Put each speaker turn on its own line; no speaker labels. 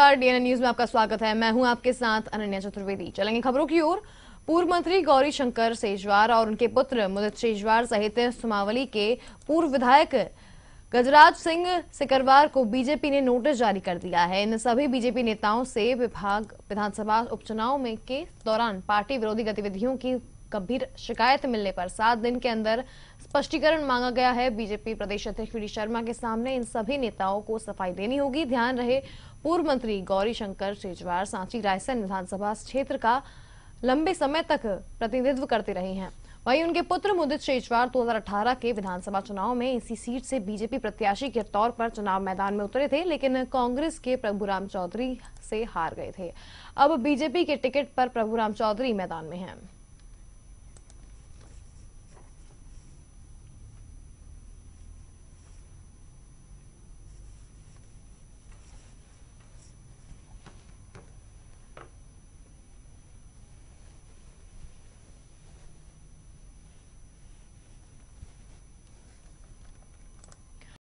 नमस्कार DNA news में आपका स्वागत है मैं हूं आपके साथ अनन्या चतुर्वेदी चलेंगे खबरों की ओर पूर्व मंत्री गौरी शंकर सेजवार और उनके पुत्र मुदित सेजवार सहित सुमावली के पूर्व विधायक गजराज सिंह सिकरवार को बीजेपी ने नोटिस जारी कर दिया है इन सभी बीजेपी नेताओं से विभाग विधानसभा उपचुनाव में के दौरान पार्टी विरोधी गतिविधियों की गंभीर शिकायत मिलने पर सात दिन के अंदर स्पष्टीकरण मांगा गया है बीजेपी प्रदेश अध्यक्ष वी शर्मा के सामने इन सभी नेताओं को सफाई देनी होगी ध्यान रहे पूर्व मंत्री गौरी शंकर शेजवार सांची रायसेन विधानसभा क्षेत्र का लंबे समय तक प्रतिनिधित्व करते रहे हैं वहीं उनके पुत्र मुदित शेजवार 2018 के विधानसभा चुनाव में इसी सीट से बीजेपी प्रत्याशी के तौर पर चुनाव मैदान में उतरे थे लेकिन कांग्रेस के प्रभुराम चौधरी से हार गए थे अब बीजेपी के टिकट पर प्रभुराम चौधरी मैदान में हैं।